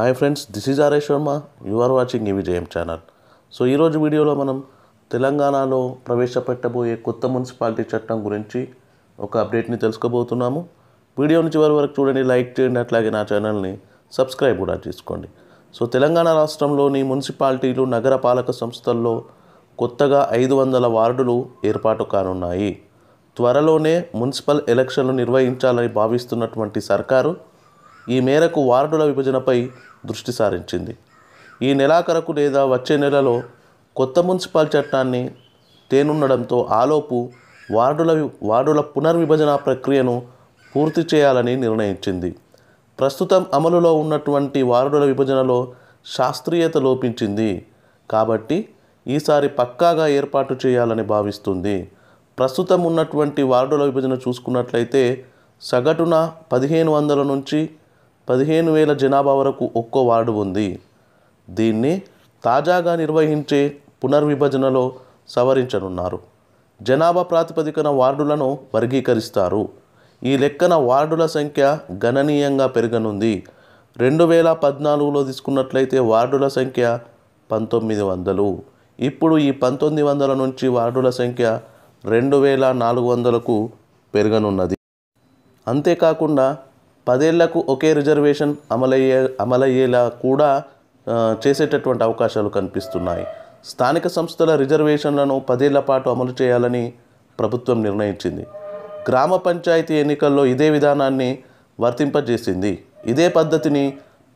hi friends this is R A Sharma you are watching Vijayam channel so ఈరోజు వీడియోలో మనం తెలంగాణలో ప్రవేశపెట్టబోయే కొత్త మున్సిపాలిటీ చట్టం గురించి ఒక అప్డేట్ని తెలుసుకోబోతున్నాము వీడియోని చివరి వరకు చూడండి లైక్ చేయండి అట్లాగే నా ఛానల్ని సబ్స్క్రైబ్ కూడా చేసుకోండి సో తెలంగాణ రాష్ట్రంలోని మున్సిపాలిటీలు నగరపాలక సంస్థల్లో కొత్తగా ఐదు వందల వార్డులు ఏర్పాటు కానున్నాయి త్వరలోనే మున్సిపల్ ఎలక్షన్లు నిర్వహించాలని భావిస్తున్నటువంటి సర్కారు ఈ మేరకు వార్డుల విభజనపై దృష్టి సారించింది ఈ నెలాఖరకు లేదా వచ్చే నెలలో కొత్త మున్సిపల్ చట్టాన్ని తేనుండడంతో ఆలోపు వార్డుల వార్డుల పునర్విభజన ప్రక్రియను పూర్తి చేయాలని నిర్ణయించింది ప్రస్తుతం అమలులో ఉన్నటువంటి వార్డుల విభజనలో శాస్త్రీయత లోపించింది కాబట్టి ఈసారి పక్కాగా ఏర్పాటు చేయాలని భావిస్తుంది ప్రస్తుతం ఉన్నటువంటి వార్డుల విభజన చూసుకున్నట్లయితే సగటున పదిహేను వందల నుంచి పదిహేను వేల జనాభా వరకు ఒక్కో వార్డు ఉంది దీన్ని తాజాగా నిర్వహించే పునర్విభజనలో సవరించనున్నారు జనాభా ప్రాతిపదికన వార్డులను వర్గీకరిస్తారు ఈ లెక్కన వార్డుల సంఖ్య గణనీయంగా పెరగనుంది రెండు వేల పద్నాలుగులో తీసుకున్నట్లయితే వార్డుల సంఖ్య పంతొమ్మిది వందలు ఇప్పుడు ఈ పంతొమ్మిది వందల నుంచి వార్డుల సంఖ్య రెండు వేల నాలుగు వందలకు పెరగనున్నది అంతేకాకుండా పదేళ్లకు ఒకే రిజర్వేషన్ అమలయ్యే అమలయ్యేలా కూడా చేసేటటువంటి అవకాశాలు కనిపిస్తున్నాయి స్థానిక సంస్థల రిజర్వేషన్లను పదేళ్ల పాటు అమలు చేయాలని ప్రభుత్వం నిర్ణయించింది గ్రామ పంచాయతీ ఎన్నికల్లో ఇదే విధానాన్ని వర్తింపజేసింది ఇదే పద్ధతిని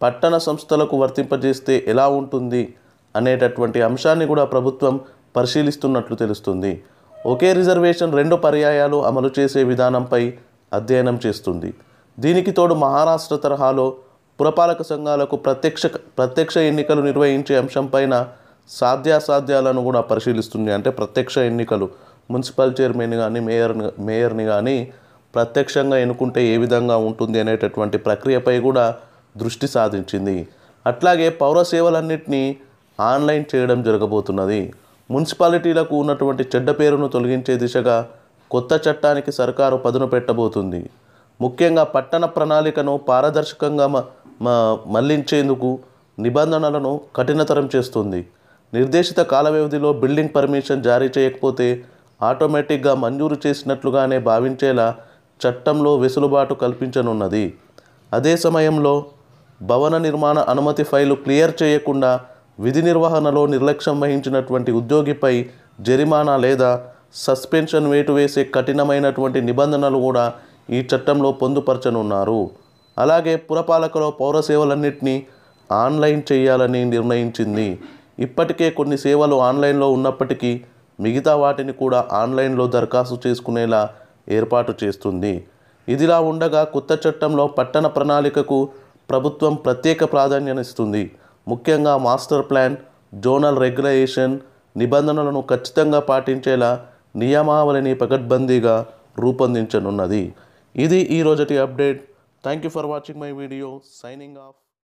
పట్టణ సంస్థలకు వర్తింపజేస్తే ఎలా ఉంటుంది అనేటటువంటి అంశాన్ని కూడా ప్రభుత్వం పరిశీలిస్తున్నట్లు తెలుస్తుంది ఒకే రిజర్వేషన్ రెండు పర్యాయాలు అమలు చేసే విధానంపై అధ్యయనం చేస్తుంది దీనికి తోడు మహారాష్ట్ర తరహాలో పురపాలక సంఘాలకు ప్రత్యక్ష ప్రత్యక్ష ఎన్నికలు నిర్వహించే అంశంపైన సాధ్యాసాధ్యాలను కూడా పరిశీలిస్తుంది అంటే ప్రత్యక్ష ఎన్నికలు మున్సిపల్ చైర్మన్ కానీ మేయర్ని మేయర్ని కానీ ప్రత్యక్షంగా ఎన్నుకుంటే ఏ విధంగా ఉంటుంది అనేటటువంటి ప్రక్రియపై కూడా దృష్టి సాధించింది అట్లాగే పౌర సేవలన్నింటినీ ఆన్లైన్ చేయడం జరగబోతున్నది మున్సిపాలిటీలకు ఉన్నటువంటి చెడ్డ పేరును తొలగించే దిశగా కొత్త చట్టానికి సర్కారు పదును పెట్టబోతుంది ముఖ్యంగా పట్టణ ప్రణాళికను పారదర్శకంగా మళ్లించేందుకు నిబంధనలను కఠినతరం చేస్తుంది నిర్దేశిత కాల వ్యవధిలో బిల్డింగ్ పర్మిషన్ జారీ చేయకపోతే ఆటోమేటిక్గా మంజూరు చేసినట్లుగానే భావించేలా చట్టంలో వెసులుబాటు కల్పించనున్నది అదే సమయంలో భవన నిర్మాణ అనుమతి ఫైలు క్లియర్ చేయకుండా విధి నిర్వహణలో నిర్లక్ష్యం వహించినటువంటి ఉద్యోగిపై జరిమానా లేదా సస్పెన్షన్ వేటు వేసే కఠినమైనటువంటి నిబంధనలు కూడా ఈ చట్టంలో పొందుపరచనున్నారు అలాగే పురపాలకలో పౌర సేవలన్నింటినీ ఆన్లైన్ చేయాలని నిర్ణయించింది ఇప్పటికే కొన్ని సేవలు ఆన్లైన్లో ఉన్నప్పటికీ మిగతా వాటిని కూడా ఆన్లైన్లో దరఖాస్తు చేసుకునేలా ఏర్పాటు చేస్తుంది ఇదిలా ఉండగా కొత్త చట్టంలో పట్టణ ప్రణాళికకు ప్రభుత్వం ప్రత్యేక ప్రాధాన్యనిస్తుంది ముఖ్యంగా మాస్టర్ ప్లాన్ జోనల్ రెగ్యులేషన్ నిబంధనలను ఖచ్చితంగా పాటించేలా నియమావళిని పకడ్బందీగా రూపొందించనున్నది ఇది ఈ రోజటి update thank you for watching my video signing of